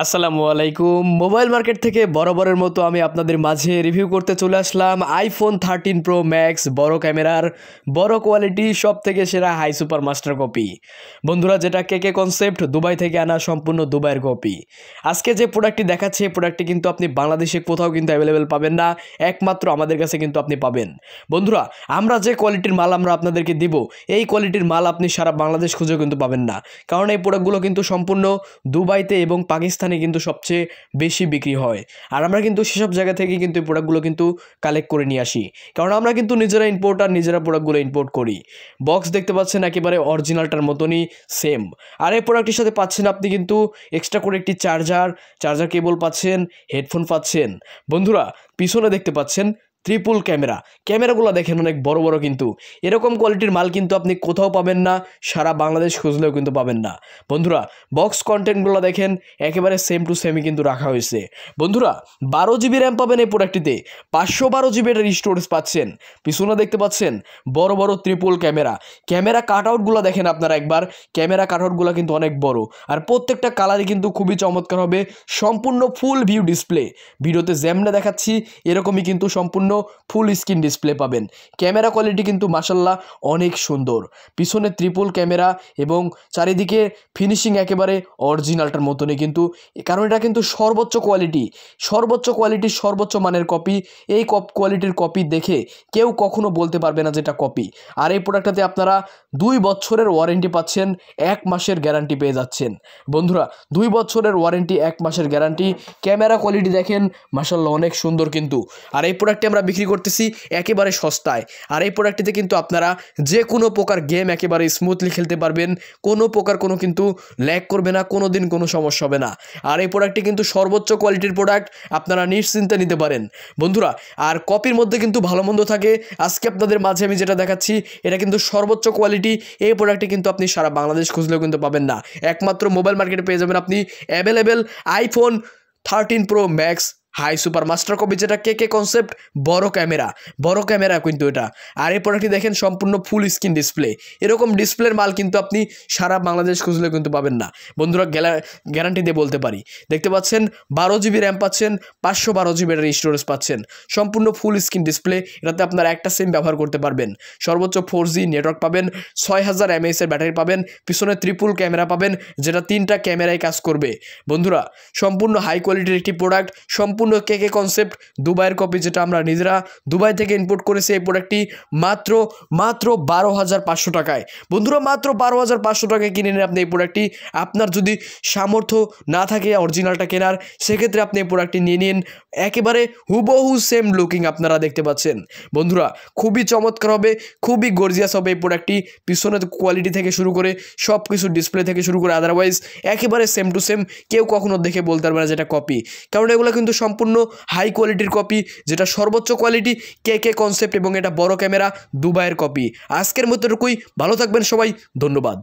আসসালামু আলাইকুম mobile market থেকে বরাবরের মতো আমি আপনাদের মাঝে রিভিউ করতে চলে আসলাম আইফোন থার্টিন প্রো ম্যাক্স বড় ক্যামেরার বড় কোয়ালিটি সব থেকে সেরা হাই সুপার মাস্টার কপি বন্ধুরা যেটা কে কে কনসেপ্ট দুবাই থেকে আনা সম্পূর্ণ দুবাইয়ের কপি আজকে যে প্রোডাক্টটি দেখাচ্ছে প্রোডাক্টটি কিন্তু আপনি বাংলাদেশে কোথাও কিন্তু অ্যাভেলেবেল পাবেন না একমাত্র আমাদের কাছে কিন্তু আপনি পাবেন বন্ধুরা আমরা যে কোয়ালিটির মাল আমরা আপনাদেরকে দিব এই কোয়ালিটির মাল আপনি সারা বাংলাদেশ খুঁজেও কিন্তু পাবেন না কারণ এই প্রোডাক্টগুলো কিন্তু সম্পূর্ণ দুবাইতে এবং পাকিস্তান স্থানে কিন্তু সবচেয়ে বেশি বিক্রি হয় আর আমরা কিন্তু সেসব জায়গা থেকে কিন্তু এই প্রোডাক্টগুলো কিন্তু কালেক্ট করে নিয়ে আসি কারণ আমরা কিন্তু নিজেরা ইম্পোর্টার নিজেরা প্রোডাক্টগুলো ইম্পোর্ট করি বক্স দেখতে পাচ্ছেন একেবারে অরিজিনালটার মতনই সেম আর এই প্রোডাক্টটির সাথে পাচ্ছেন আপনি কিন্তু এক্সট্রা করে একটি চার্জার চার্জার কেবল পাচ্ছেন হেডফোন পাচ্ছেন বন্ধুরা পিছনে দেখতে পাচ্ছেন ট্রিপল ক্যামেরা ক্যামেরাগুলো দেখেন অনেক বড় বড় কিন্তু এরকম কোয়ালিটির মাল কিন্তু আপনি কোথাও পাবেন না সারা বাংলাদেশ খুঁজলেও কিন্তু পাবেন না বন্ধুরা বক্স কন্টেন্টগুলো দেখেন একেবারে সেম টু সেমই কিন্তু রাখা হয়েছে বন্ধুরা বারো জিবি র্যাম পাবেন এই প্রোডাক্টটিতে পাঁচশো বারো জিবি এটার স্টোরেজ পাচ্ছেন পিছনে দেখতে পাচ্ছেন বড় বড় ত্রিপল ক্যামেরা ক্যামেরা কাট আউটগুলো দেখেন আপনারা একবার ক্যামেরা কাট আউটগুলো কিন্তু অনেক বড় আর প্রত্যেকটা কালারই কিন্তু খুবই চমৎকার হবে সম্পূর্ণ ফুল ভিউ ডিসপ্লে ভিডিওতে যেমনে দেখাচ্ছি এরকমই কিন্তু সম্পূর্ণ ফুল স্ক্রিন ডিসপ্লে পাবেন ক্যামেরা কোয়ালিটি কিন্তু মাসাল্লাহ অনেক সুন্দর পিছনে ত্রিপল ক্যামেরা এবং চারিদিকে ফিনিশিং একেবারে অরিজিনালটার মতনই কিন্তু কারণ এটা কিন্তু সর্বোচ্চ কোয়ালিটি সর্বোচ্চ কোয়ালিটির সর্বোচ্চ মানের কপি এই কপ কোয়ালিটির কপি দেখে কেউ কখনো বলতে পারবে না যেটা কপি আর এই প্রোডাক্টটাতে আপনারা দুই বছরের ওয়ারেন্টি পাচ্ছেন এক মাসের গ্যারান্টি পেয়ে যাচ্ছেন বন্ধুরা দুই বছরের ওয়ারেন্টি এক মাসের গ্যারান্টি ক্যামেরা কোয়ালিটি দেখেন মাসাল্লাহ অনেক সুন্দর কিন্তু আর এই প্রোডাক্টটি আমরা বিক্রি করতেছি একেবারে সস্তায় আর এই প্রোডাক্টটিতে কিন্তু আপনারা যে কোনো প্রকার গেম একেবারে স্মুথলি খেলতে পারবেন কোনো প্রকার কোনো কিন্তু ল্যাক করবে না কোনো দিন কোনো সমস্যা হবে না আর এই প্রোডাক্টটি কিন্তু সর্বোচ্চ কোয়ালিটির প্রোডাক্ট আপনারা নিশ্চিন্তে নিতে পারেন বন্ধুরা আর কপির মধ্যে কিন্তু ভালো মন্দ থাকে আজকে আপনাদের মাঝে আমি যেটা দেখাচ্ছি এটা কিন্তু সর্বোচ্চ কোয়ালিটি এই প্রোডাক্টটি কিন্তু আপনি সারা বাংলাদেশ খুঁজলেও কিন্তু পাবেন না একমাত্র মোবাইল মার্কেটে পেয়ে যাবেন আপনি available iPhone thirteen pro max high super master copy যেটা কে কে কনসেপ্ট বড় ক্যামেরা বড় ক্যামেরা কিন্তু এটা আর এই প্রোডাক্টটি দেখেন সম্পূর্ণ ফুল স্ক্রিন ডিসপ্লে এরকম ডিসপ্লের মাল কিন্তু আপনি সারা বাংলাদেশ খুঁজলে কিন্তু পাবেন না বন্ধুরা গ্যারান্টি দিয়ে বলতে পারি দেখতে পাচ্ছেন বারো জিবি র্যাম পাচ্ছেন পাঁচশো বারো জিবি স্টোরেজ পাচ্ছেন সম্পূর্ণ ফুল স্ক্রিন ডিসপ্লে এটাতে আপনার একটা সিম ব্যবহার করতে পারবেন সর্বোচ্চ ফোর জি নেটওয়ার্ক পাবেন ছয় হাজার এমএসের ব্যাটারি পাবেন পিছনে ত্রিপুল ক্যামেরা পাবেন যেটা তিনটা ক্যামেরায় কাজ করবে বন্ধুরা সম্পূর্ণ হাই কোয়ালিটির একটি প্রোডাক্ট সম্পূর্ণ সম্পূর্ণ কে কে কনসেপ্ট দুবাইয়ের কপি যেটা আমরা নিজেরা দুবাই থেকে ইনপুট করেছি এই প্রোডাক্টটি মাত্র মাত্র বারো হাজার পাঁচশো টাকায় বন্ধুরা মাত্র বারো হাজার পাঁচশো টাকায় কিনে নেন আপনি এই প্রোডাক্টটি আপনার যদি সামর্থ্য না থাকে অরিজিনালটা কেনার সেক্ষেত্রে আপনি এই প্রোডাক্টটি নিয়ে নিন একেবারে হুবহু সেম লুকিং আপনারা দেখতে পাচ্ছেন বন্ধুরা খুবই চমৎকার হবে খুবই গর্জিয়াস হবে এই প্রোডাক্টটি পিছনের কোয়ালিটি থেকে শুরু করে সব কিছু ডিসপ্লে থেকে শুরু করে আদারওয়াইজ একেবারে সেম টু সেম কেউ কখনো দেখে বলতে পারবে না যেটা কপি কারণ এগুলো কিন্তু সম্পূর্ণ হাই কোয়ালিটির কপি যেটা সর্বোচ্চ কোয়ালিটি কে কে কনসেপ্ট এবং এটা বড় ক্যামেরা দুবাইয়ের কপি আজকের মতো ভালো থাকবেন সবাই ধন্যবাদ